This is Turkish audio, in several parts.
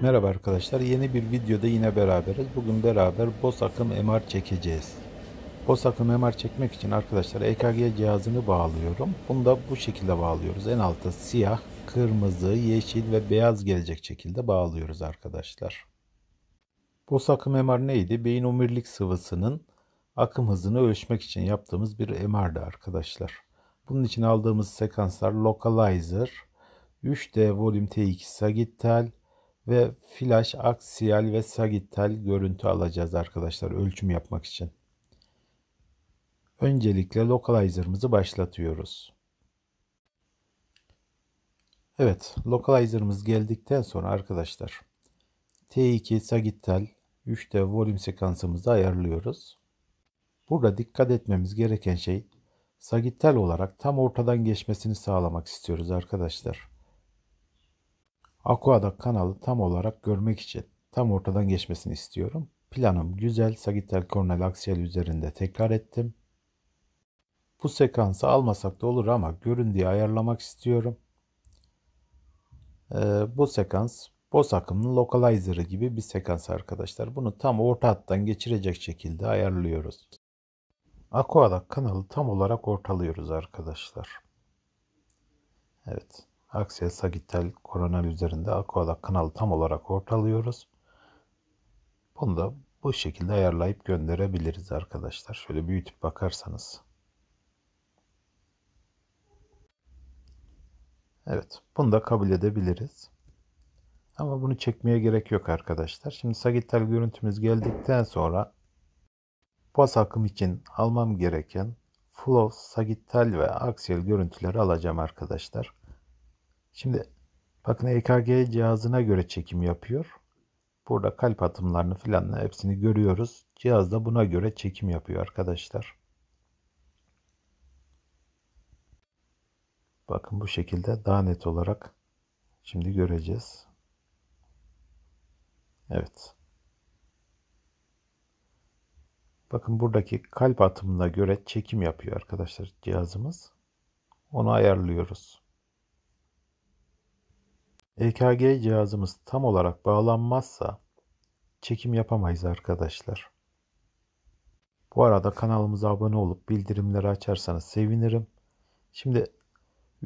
Merhaba arkadaşlar yeni bir videoda yine beraberiz. Bugün beraber boz akım MR çekeceğiz. Boz akım MR çekmek için arkadaşlar EKG cihazını bağlıyorum. Bunu da bu şekilde bağlıyoruz. En altta siyah, kırmızı, yeşil ve beyaz gelecek şekilde bağlıyoruz arkadaşlar. Boz akım MR neydi? Beyin omurilik sıvısının akım hızını ölçmek için yaptığımız bir MR'dı arkadaşlar. Bunun için aldığımız sekanslar Localizer, 3D Volume TX Sagittal, ve flash aksiyel ve sagittal görüntü alacağız arkadaşlar ölçüm yapmak için. Öncelikle localizer'ımızı başlatıyoruz. Evet, localizer'ımız geldikten sonra arkadaşlar T2 sagittal 3D volüm sekansımızı ayarlıyoruz. Burada dikkat etmemiz gereken şey sagittal olarak tam ortadan geçmesini sağlamak istiyoruz arkadaşlar. Aquadak kanalı tam olarak görmek için tam ortadan geçmesini istiyorum. Planım güzel sagittal kornel aksiyel üzerinde tekrar ettim. Bu sekansı almasak da olur ama görün diye ayarlamak istiyorum. Ee, bu sekans boz akımlı localizer'ı gibi bir sekans arkadaşlar. Bunu tam orta hattan geçirecek şekilde ayarlıyoruz. Aquadak kanalı tam olarak ortalıyoruz arkadaşlar. Evet. Aksel sagittal koronal üzerinde akvadak kanalı tam olarak ortalıyoruz. Bunu da bu şekilde ayarlayıp gönderebiliriz arkadaşlar. Şöyle büyütüp bakarsanız. Evet bunu da kabul edebiliriz. Ama bunu çekmeye gerek yok arkadaşlar. Şimdi sagittal görüntümüz geldikten sonra pas akım için almam gereken flow, sagittal ve aksiyel görüntüleri alacağım arkadaşlar. Şimdi bakın EKG cihazına göre çekim yapıyor. Burada kalp atımlarını filan hepsini görüyoruz. Cihaz da buna göre çekim yapıyor arkadaşlar. Bakın bu şekilde daha net olarak şimdi göreceğiz. Evet. Bakın buradaki kalp atımına göre çekim yapıyor arkadaşlar cihazımız. Onu ayarlıyoruz. EKG cihazımız tam olarak bağlanmazsa çekim yapamayız arkadaşlar. Bu arada kanalımıza abone olup bildirimleri açarsanız sevinirim. Şimdi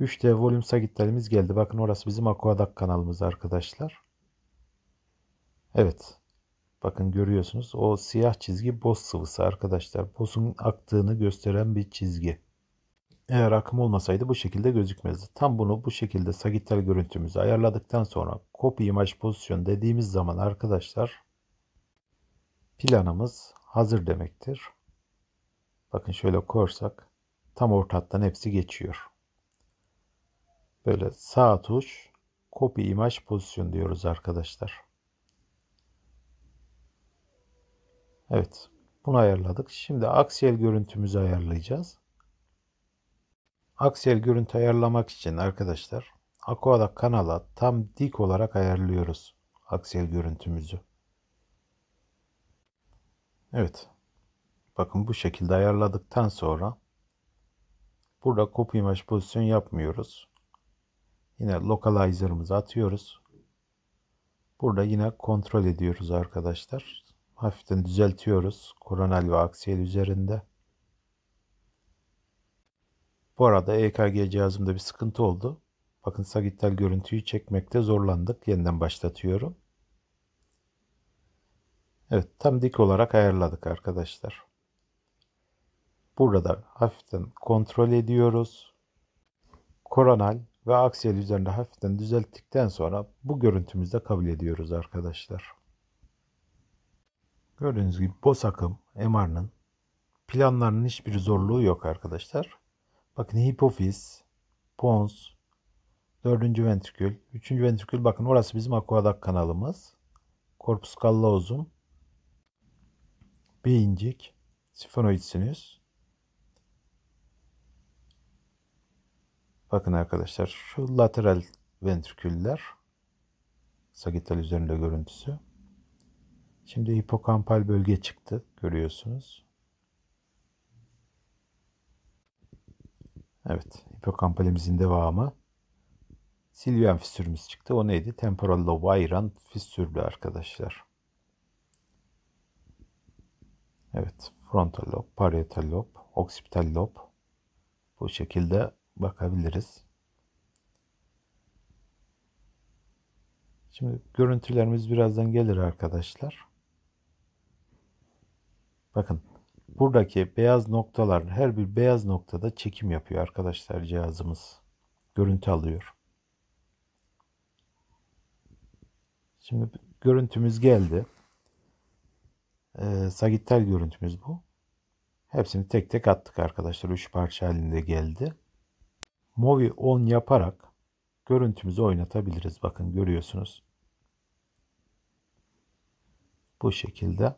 3D volüm sagittalimiz geldi. Bakın orası bizim Aquadak kanalımız arkadaşlar. Evet. Bakın görüyorsunuz o siyah çizgi boz sıvısı arkadaşlar. Bozun aktığını gösteren bir çizgi. Eğer akım olmasaydı bu şekilde gözükmezdi. Tam bunu bu şekilde sagittal görüntümüzü ayarladıktan sonra copy image pozisyon dediğimiz zaman arkadaşlar planımız hazır demektir. Bakın şöyle korsak tam orta hattan hepsi geçiyor. Böyle sağ tuş copy image pozisyon diyoruz arkadaşlar. Evet. Bunu ayarladık. Şimdi aksiyel görüntümüzü ayarlayacağız. Aksiyel görüntü ayarlamak için arkadaşlar Aqua'da kanala tam dik olarak ayarlıyoruz aksiyel görüntümüzü. Evet. Bakın bu şekilde ayarladıktan sonra burada copy image pozisyon yapmıyoruz. Yine localizer'ımızı atıyoruz. Burada yine kontrol ediyoruz arkadaşlar. Hafiften düzeltiyoruz. Koronal ve aksiyel üzerinde. Bu arada EKG cihazımda bir sıkıntı oldu. Bakın sagittal görüntüyü çekmekte zorlandık. Yeniden başlatıyorum. Evet tam dik olarak ayarladık arkadaşlar. Burada hafiften kontrol ediyoruz. Koronal ve aksiyel üzerinde hafiften düzelttikten sonra bu görüntümüzde kabul ediyoruz arkadaşlar. Gördüğünüz gibi boz akım MR'nın planlarının hiçbir zorluğu yok arkadaşlar. Bakın hipofiz, pons, dördüncü ventrikül, üçüncü ventrikül bakın orası bizim aquadak kanalımız. Korpus callosum, beyincik, sifonoid sinüs. Bakın arkadaşlar şu lateral ventriküller sagittal üzerinde görüntüsü. Şimdi hipokampal bölge çıktı görüyorsunuz. Evet, hipokampelimizin devamı. Silvian fistürümüz çıktı. O neydi? Temporal lobe ayıran fistürlü arkadaşlar. Evet, frontal lob, parietal lob, occipital lob. Bu şekilde bakabiliriz. Şimdi görüntülerimiz birazdan gelir arkadaşlar. Bakın Buradaki beyaz noktalar her bir beyaz noktada çekim yapıyor arkadaşlar cihazımız. Görüntü alıyor. Şimdi görüntümüz geldi. Ee, sagittal görüntümüz bu. Hepsini tek tek attık arkadaşlar. Üç parça halinde geldi. Movi on yaparak görüntümüzü oynatabiliriz. Bakın görüyorsunuz. Bu şekilde.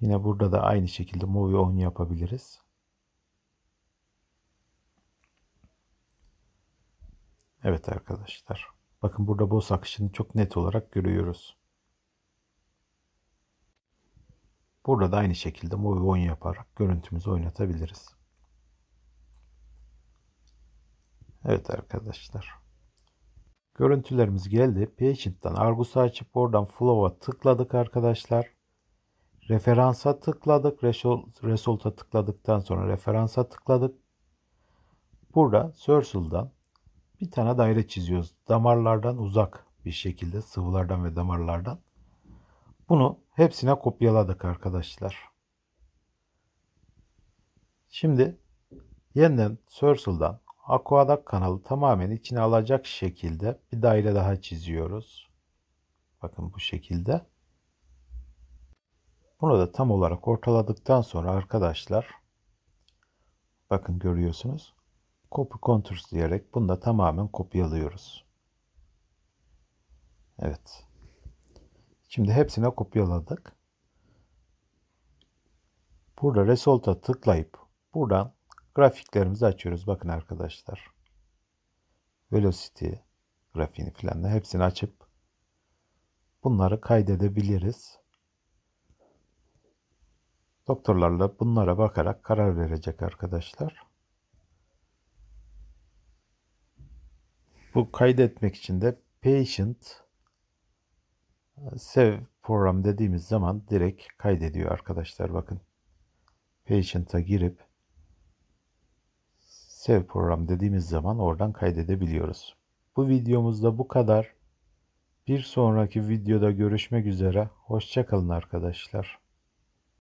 Yine burada da aynı şekilde movie on yapabiliriz. Evet arkadaşlar. Bakın burada boz akışını çok net olarak görüyoruz. Burada da aynı şekilde movie on yaparak görüntümüzü oynatabiliriz. Evet arkadaşlar. Görüntülerimiz geldi. Patient'tan Argus'u açıp oradan Flow'a tıkladık arkadaşlar. Referansa tıkladık. Result'a tıkladıktan sonra referansa tıkladık. Burada Circle'dan bir tane daire çiziyoruz. Damarlardan uzak bir şekilde sıvılardan ve damarlardan. Bunu hepsine kopyaladık arkadaşlar. Şimdi yeniden Circle'dan Aquadak kanalı tamamen içine alacak şekilde bir daire daha çiziyoruz. Bakın bu şekilde. Bunu da tam olarak ortaladıktan sonra arkadaşlar bakın görüyorsunuz. Copy Contours diyerek bunu da tamamen kopyalıyoruz. Evet. Şimdi hepsini kopyaladık. Burada Result'a tıklayıp buradan grafiklerimizi açıyoruz. Bakın arkadaşlar. Velocity grafiğini falan da hepsini açıp bunları kaydedebiliriz. Doktorlarla bunlara bakarak karar verecek arkadaşlar. Bu kaydetmek için de patient save program dediğimiz zaman direkt kaydediyor arkadaşlar bakın. Patient'a girip save program dediğimiz zaman oradan kaydedebiliyoruz. Bu videomuzda bu kadar. Bir sonraki videoda görüşmek üzere. Hoşçakalın arkadaşlar.